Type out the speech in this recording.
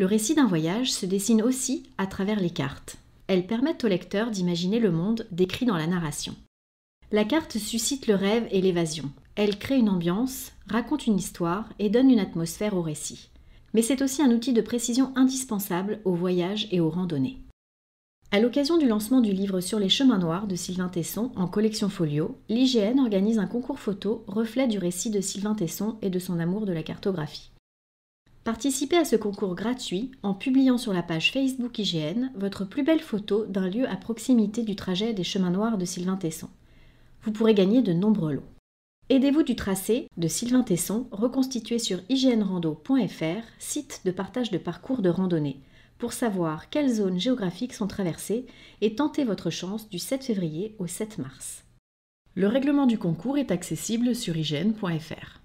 Le récit d'un voyage se dessine aussi à travers les cartes. Elles permettent au lecteur d'imaginer le monde décrit dans la narration. La carte suscite le rêve et l'évasion. Elle crée une ambiance, raconte une histoire et donne une atmosphère au récit. Mais c'est aussi un outil de précision indispensable aux voyages et aux randonnées. À l'occasion du lancement du livre Sur les chemins noirs de Sylvain Tesson en collection folio, l'IGN organise un concours photo reflet du récit de Sylvain Tesson et de son amour de la cartographie. Participez à ce concours gratuit en publiant sur la page Facebook IGN votre plus belle photo d'un lieu à proximité du trajet des chemins noirs de Sylvain Tesson. Vous pourrez gagner de nombreux lots. Aidez-vous du tracé de Sylvain Tesson reconstitué sur ignrando.fr, site de partage de parcours de randonnée, pour savoir quelles zones géographiques sont traversées et tenter votre chance du 7 février au 7 mars. Le règlement du concours est accessible sur ign.fr.